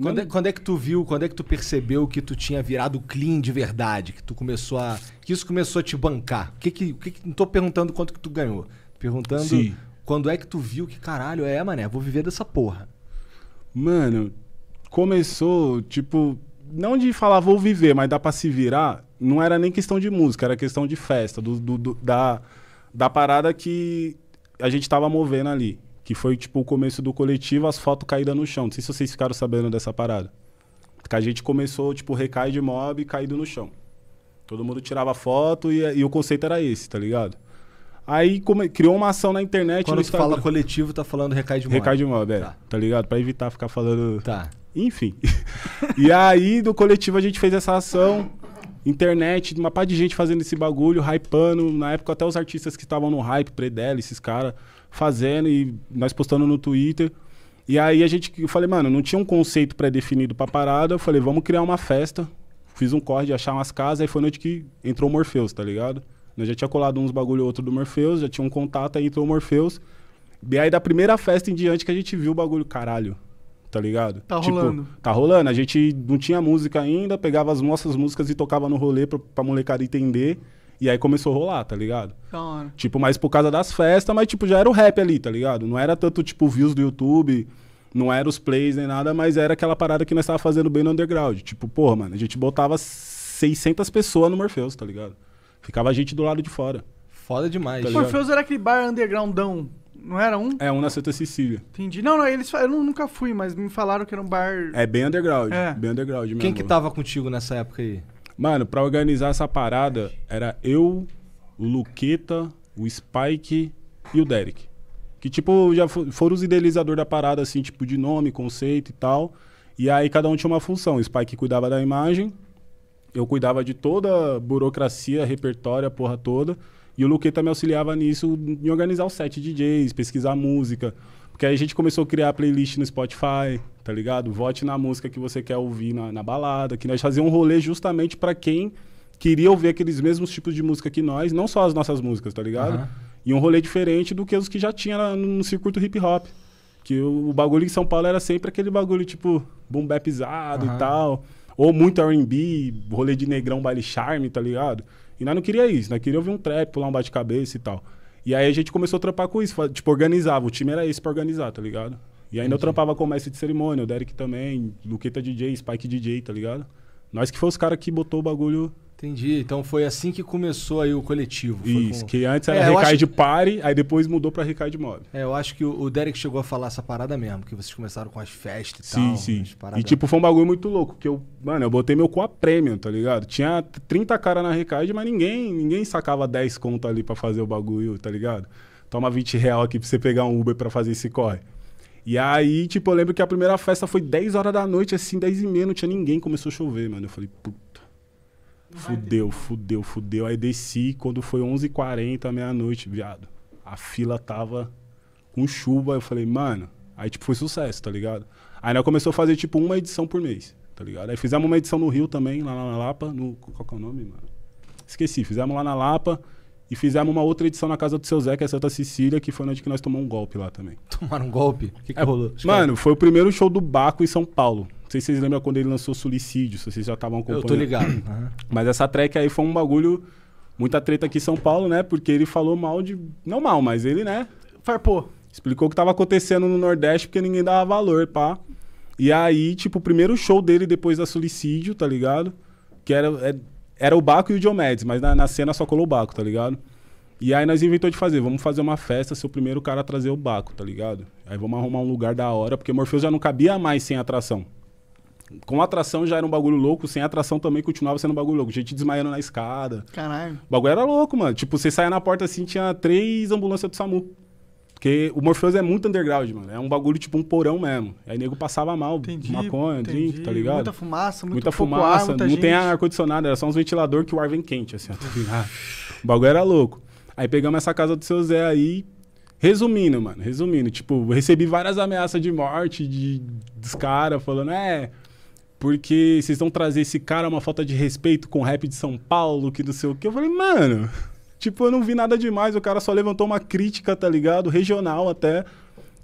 Quando é, quando é, que tu viu, quando é que tu percebeu que tu tinha virado clean de verdade, que tu começou a. que isso começou a te bancar? O que que, que, que não tô perguntando quanto que tu ganhou. Perguntando Sim. quando é que tu viu que caralho é, mané, vou viver dessa porra. Mano, começou, tipo, não de falar vou viver, mas dá pra se virar, não era nem questão de música, era questão de festa, do, do, do da, da parada que a gente tava movendo ali. Que foi, tipo, o começo do coletivo, as fotos caídas no chão. Não sei se vocês ficaram sabendo dessa parada. Porque a gente começou, tipo, recai de mob caído no chão. Todo mundo tirava foto e, e o conceito era esse, tá ligado? Aí como, criou uma ação na internet. Quando você fala coletivo, tá falando recai de mob. Recai de mob, é. Tá, tá ligado? Pra evitar ficar falando. Tá. Enfim. e aí, do coletivo, a gente fez essa ação. Internet, uma par de gente fazendo esse bagulho, hypando. Na época, até os artistas que estavam no hype, Predela, esses caras, fazendo e nós postando no Twitter. E aí a gente, eu falei, mano, não tinha um conceito pré-definido pra parada. Eu falei, vamos criar uma festa. Fiz um corte de achar umas casas, aí foi noite que entrou o Morpheus, tá ligado? Nós já tinha colado uns bagulho outro do Morpheus, já tinha um contato, aí entrou o Morpheus. E aí da primeira festa em diante que a gente viu o bagulho, caralho, tá ligado? Tá tipo, rolando. Tá rolando. A gente não tinha música ainda, pegava as nossas músicas e tocava no rolê pra, pra molecada entender. E aí começou a rolar, tá ligado? Claro. Tipo, mais por causa das festas, mas tipo, já era o rap ali, tá ligado? Não era tanto, tipo, views do YouTube, não era os plays nem nada, mas era aquela parada que nós tava fazendo bem no underground. Tipo, porra, mano, a gente botava 600 pessoas no Morpheus, tá ligado? Ficava a gente do lado de fora. Foda demais. Tá o Morpheus era aquele bar undergroundão. Não era um? É, um na Santa Cecília. Entendi. Não, não, eles eu nunca fui, mas me falaram que era um bar. É bem underground. É. Bem underground mesmo. Quem que tava contigo nessa época aí? Mano, pra organizar essa parada, era eu, o Luqueta, o Spike e o Derek. Que, tipo, já foram os idealizadores da parada, assim, tipo, de nome, conceito e tal. E aí cada um tinha uma função. O Spike cuidava da imagem, eu cuidava de toda a burocracia, repertório, a porra toda. E o Luqueta me auxiliava nisso, em organizar o set de DJs, pesquisar música, porque aí a gente começou a criar playlist no Spotify, tá ligado? Vote na música que você quer ouvir na, na balada, que nós fazíamos um rolê justamente para quem queria ouvir aqueles mesmos tipos de música que nós, não só as nossas músicas, tá ligado? Uhum. E um rolê diferente do que os que já tinha no circuito hip hop. Que o, o bagulho em São Paulo era sempre aquele bagulho tipo boom bapizado uhum. e tal. Ou muito RB, rolê de negrão baile charme, tá ligado? E nós não queria isso, nós queria ouvir um trap, pular um bate-cabeça e tal. E aí a gente começou a trampar com isso. Tipo, organizava. O time era esse pra organizar, tá ligado? E ainda Entendi. eu trampava com o mestre de cerimônia, o Derek também, Luqueta DJ, Spike DJ, tá ligado? Nós que foi os caras que botou o bagulho Entendi. Então foi assim que começou aí o coletivo. Isso, com... que antes era é, Recai de Pare, aí depois mudou para Recai de Mob. É, eu acho que o Derek chegou a falar essa parada mesmo, que vocês começaram com as festas e sim, tal. Sim, sim. E tipo, foi um bagulho muito louco, que eu, mano, eu botei meu cu a premium, tá ligado? Tinha 30 cara na Recai, mas ninguém, ninguém sacava 10 conto ali para fazer o bagulho, tá ligado? Toma 20 real aqui pra você pegar um Uber para fazer esse corre. E aí, tipo, eu lembro que a primeira festa foi 10 horas da noite, assim, 10 e meia, não tinha ninguém, começou a chover, mano. Eu falei, puta Fudeu, fudeu, fudeu. Aí desci, quando foi 11h40, meia-noite, viado. A fila tava com chuva. Eu falei, mano. Aí, tipo, foi sucesso, tá ligado? Aí nós começou a fazer, tipo, uma edição por mês, tá ligado? Aí fizemos uma edição no Rio também, lá na Lapa. No, qual que é o nome, mano? Esqueci. Fizemos lá na Lapa. E fizemos uma outra edição na casa do seu Zé, que é Santa Cecília, que foi onde que nós tomamos um golpe lá também. Tomaram um golpe? O que, que é, rolou? Mano, é foi o primeiro show do Baco em São Paulo. Não sei se vocês lembram quando ele lançou Suicídio, se vocês já estavam acompanhando. Eu tô ligado. Uhum. Mas essa track aí foi um bagulho, muita treta aqui em São Paulo, né? Porque ele falou mal de. Não mal, mas ele, né? Farpou. Explicou o que tava acontecendo no Nordeste porque ninguém dava valor, pá. E aí, tipo, o primeiro show dele depois da Suicídio, tá ligado? Que era, é, era o Baco e o Diomedes, mas na, na cena só colou o Baco, tá ligado? E aí nós inventou de fazer, vamos fazer uma festa, ser o primeiro cara a trazer o Baco, tá ligado? Aí vamos arrumar um lugar da hora, porque Morfeu já não cabia mais sem atração. Com atração já era um bagulho louco, sem atração também continuava sendo um bagulho louco. Gente desmaiando na escada. Caralho. O bagulho era louco, mano. Tipo, você saia na porta assim, tinha três ambulâncias do SAMU. Porque o Morpheus é muito underground, mano. É um bagulho tipo um porão mesmo. Aí nego passava mal, entendi, maconha, entendi. drink, tá ligado? Muita fumaça, muito muita fumaça. Ar, muita não gente. tem ar-condicionado, era só uns ventilador que o ar vem quente, assim, tá ligado? o bagulho era louco. Aí pegamos essa casa do seu Zé aí. Resumindo, mano, resumindo, tipo, recebi várias ameaças de morte de, dos caras falando, é, porque vocês vão trazer esse cara uma falta de respeito com o rap de São Paulo, que não sei o quê. Eu falei, mano, tipo, eu não vi nada demais. O cara só levantou uma crítica, tá ligado? Regional até.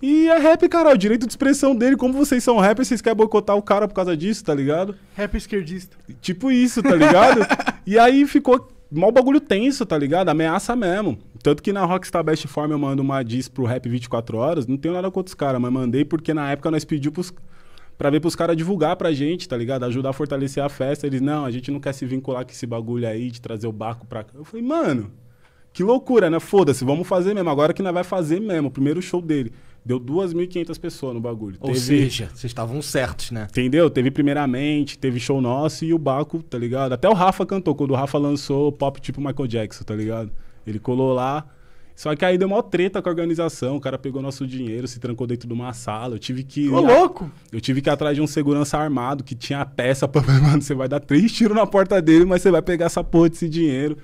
E é rap, cara, é o direito de expressão dele. Como vocês são rappers, vocês querem boicotar o cara por causa disso, tá ligado? Rap esquerdista. Tipo isso, tá ligado? e aí ficou mal bagulho tenso, tá ligado? Ameaça mesmo. Tanto que na Rockstar Best Form eu mando uma diz pro Rap 24 Horas. Não tenho nada contra os caras, mas mandei porque na época nós pedimos pros para ver pros caras divulgar pra gente, tá ligado? Ajudar a fortalecer a festa. Eles, não, a gente não quer se vincular com esse bagulho aí de trazer o barco pra cá. Eu falei, mano, que loucura, né? Foda-se, vamos fazer mesmo. Agora que nós vai fazer mesmo, o primeiro show dele. Deu 2.500 pessoas no bagulho. Ou teve... seja, vocês estavam certos, né? Entendeu? Teve primeiramente, teve show nosso e o Baco, tá ligado? Até o Rafa cantou, quando o Rafa lançou pop tipo Michael Jackson, tá ligado? Ele colou lá, só que aí deu uma treta com a organização, o cara pegou nosso dinheiro, se trancou dentro de uma sala. Eu tive que. Ô, louco! Eu tive que ir atrás de um segurança armado que tinha a peça pra. Mano, você vai dar três tiros na porta dele, mas você vai pegar essa porra desse dinheiro.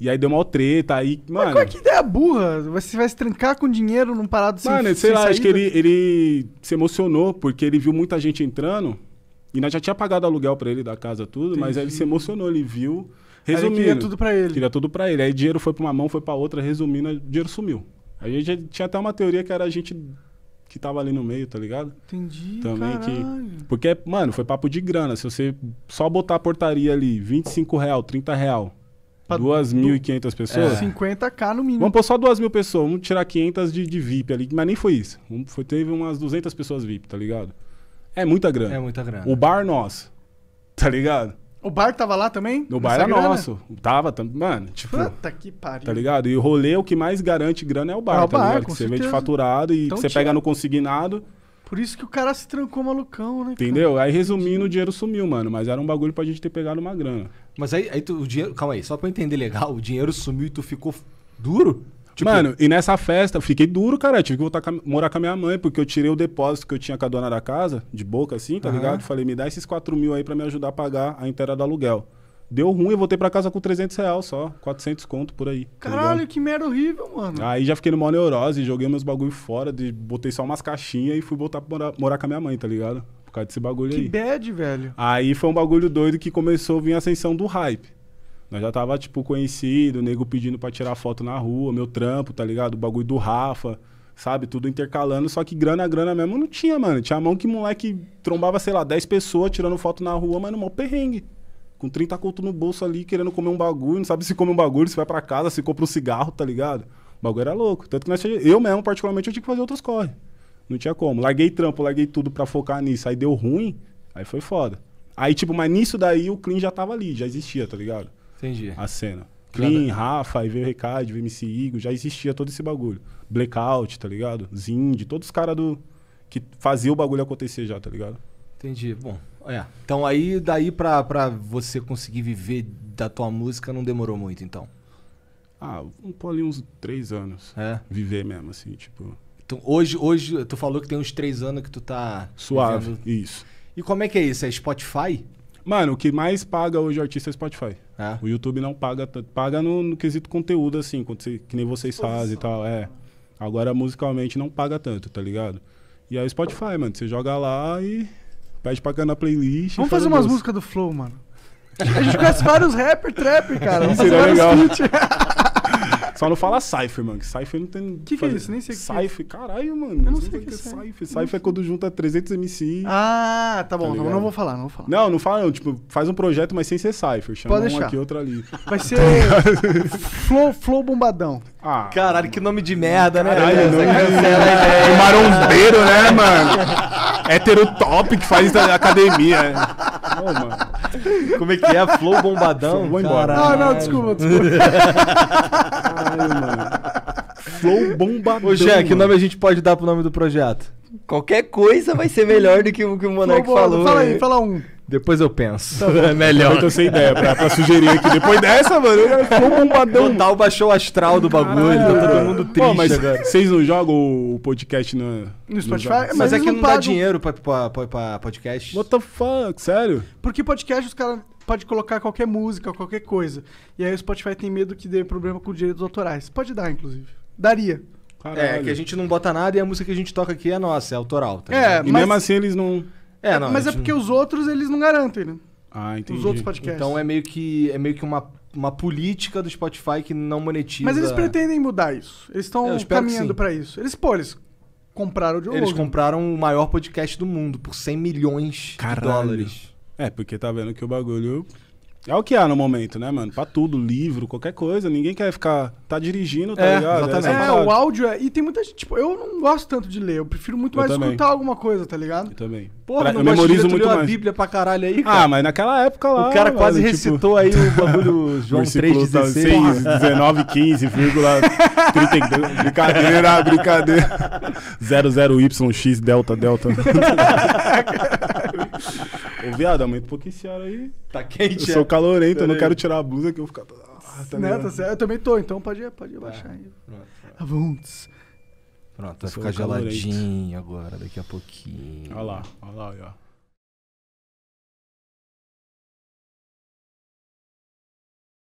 E aí deu uma treta, aí, mano... Mas qual é que ideia burra? Você vai se trancar com dinheiro num parado sem Mano, sei sem lá, saída? acho que ele, ele se emocionou, porque ele viu muita gente entrando, e nós já tinha pagado aluguel para ele da casa tudo, Entendi. mas aí ele se emocionou, ele viu... Resumindo. Aí queria tudo pra ele. Queria tudo pra ele. Aí dinheiro foi pra uma mão, foi pra outra, resumindo, o dinheiro sumiu. A gente tinha até uma teoria que era a gente que tava ali no meio, tá ligado? Entendi. Também caralho. que. Porque, mano, foi papo de grana. Se você só botar a portaria ali, 25 real, 30 real. 2.500 pessoas? É. 50k no mínimo. Vamos pôr só 2 mil pessoas, vamos tirar 500 de, de VIP ali, mas nem foi isso. Foi, teve umas 200 pessoas VIP, tá ligado? É muita grana. É muita grana. O bar, é nós, tá ligado? O bar tava lá também? O bar era grana? Né? nosso. Tava, tá, mano, tipo. Puta que pariu. Tá ligado? E o rolê, o que mais garante grana é o bar, é o tá bar, ligado? Que você vende faturado e então, que você tira. pega no consignado. Por isso que o cara se trancou malucão, né? Entendeu? Cara? Aí resumindo, o dinheiro sumiu, mano. Mas era um bagulho pra gente ter pegado uma grana. Mas aí, aí tu, o dinheiro. Calma aí, só pra eu entender legal, o dinheiro sumiu e tu ficou duro? Tipo... Mano, e nessa festa, fiquei duro, cara. Eu tive que voltar a morar com a minha mãe, porque eu tirei o depósito que eu tinha com a dona da casa, de boca assim, tá uhum. ligado? Falei, me dá esses 4 mil aí pra me ajudar a pagar a inteira do aluguel. Deu ruim, eu voltei pra casa com 300 reais só, 400 conto por aí. Tá Caralho, tá que merda horrível, mano. Aí já fiquei numa neurose, joguei meus bagulho fora, de, botei só umas caixinhas e fui voltar pra morar, morar com a minha mãe, tá ligado? Por causa desse bagulho que aí. Que bad, velho. Aí foi um bagulho doido que começou a vir a ascensão do hype. Nós já tava, tipo, conhecido, nego pedindo pra tirar foto na rua, meu trampo, tá ligado? O bagulho do Rafa, sabe? Tudo intercalando, só que grana, grana mesmo não tinha, mano. Tinha a mão que moleque trombava, sei lá, 10 pessoas tirando foto na rua, mas no maior perrengue. Com 30 conto no bolso ali, querendo comer um bagulho, não sabe se come um bagulho, se vai para casa, se compra um cigarro, tá ligado? O bagulho era louco. Tanto que nós, eu mesmo, particularmente, eu tinha que fazer outros corre. Não tinha como. Larguei trampo, larguei tudo pra focar nisso. Aí deu ruim, aí foi foda. Aí, tipo, mas nisso daí o clean já tava ali, já existia, tá ligado? Entendi. A cena. Clean, Rafa, aí veio o Recard, veio MC Igor, já existia todo esse bagulho. Blackout, tá ligado? Zind, todos os caras do. que faziam o bagulho acontecer já, tá ligado? Entendi. Bom, é. Então aí daí pra, pra você conseguir viver da tua música não demorou muito, então. Ah, um pouquinho ali uns três anos. É. Viver mesmo, assim, tipo. Então, hoje, hoje, tu falou que tem uns três anos que tu tá. Suave, vivendo... isso. E como é que é isso? É Spotify? Mano, o que mais paga hoje o artista é Spotify. É? O YouTube não paga tanto. Paga no, no, quesito conteúdo, assim, que nem vocês fazem e tal. É. Agora, musicalmente, não paga tanto, tá ligado? E aí o Spotify, mano, você joga lá e pede pra cá na playlist. Vamos fazer umas músicas do Flow, mano. A gente conhece vários rapper, trap cara. Vamos Seria legal. Só não fala Cypher, mano. Que Cypher não tem. É o que, que é isso? Nem sei o que é. Cypher, caralho, mano. Eu não sei o que é Cypher. Cypher é, é quando junta 300 MC. Ah, tá bom. Tá não, não vou falar, não vou falar. Não, não fala, não. Tipo, faz um projeto, mas sem ser Cypher. Chama Pode deixar. um aqui, outro ali. Vai ser. flow, flow Bombadão. Ah. Caralho, que nome de merda, né? Caralho, nome é marombeiro, né, mano? Heterotop top que faz academia. Né? mano. Como é que é? Flow bombadão? Vou embora. Ah, não, desculpa, desculpa. Ai, mano. Flow bombadão. Ô, Jé, que nome a gente pode dar pro nome do projeto? Qualquer coisa vai ser melhor do que o que o Monark falou. Fala né? aí, fala um. Depois eu penso. Tá Melhor. Eu tô sem ideia pra, pra sugerir aqui. Depois dessa, mano, eu um bombadão. Total baixou o astral do bagulho. Tá Caralho, tá todo mundo triste Pô, mas agora. Vocês não jogam o podcast no, no Spotify? Mas, mas é que não, não dá dinheiro pra, pra, pra, pra, podcast. What the fuck? Sério? Porque podcast os caras podem colocar qualquer música, qualquer coisa. E aí o Spotify tem medo que dê problema com direitos autorais. Pode dar, inclusive. Daria. Caralho. É, que a gente não bota nada e a música que a gente toca aqui é nossa, é autoral. Tá é, mas... E mesmo assim eles não... É, é, não, mas é porque os outros eles não garantem, né? Ah, entendi. Os outros podcasts. Então é meio que, é meio que uma, uma política do Spotify que não monetiza. Mas eles pretendem mudar isso. Eles estão caminhando para pra isso. Eles, pô, eles compraram o Joe Eles compraram o maior podcast do mundo por 100 milhões de dólares. É, porque tá vendo que o bagulho é o que há no momento, né, mano? Pra tudo, livro, qualquer coisa. Ninguém quer ficar. Tá dirigindo, tá é, ligado? Exatamente. É, é o áudio é. E tem muita gente. Tipo, eu não gosto tanto de ler. Eu prefiro muito eu mais também. escutar alguma coisa, tá ligado? Eu também. Porra, pra, não eu memorizo muito mais. a Bíblia pra caralho aí, ah, cara. Ah, mas naquela época lá. O cara quase velho, tipo, recitou tipo... aí o bagulho João 16. 19, 15, vírgula. 32. brincadeira, brincadeira. 00YX Delta Delta. Ô, viado, aumenta um pouquinho esse ar aí. Tá quente, Eu é? sou calorento, eu não quero tirar a blusa que eu vou ficar... Ah, tá né, tá certo. Eu também tô, então pode, pode abaixar tá. aí. Pronto, pronto. pronto vai ficar geladinho agora, daqui a pouquinho. Olha lá, olha lá, olha lá.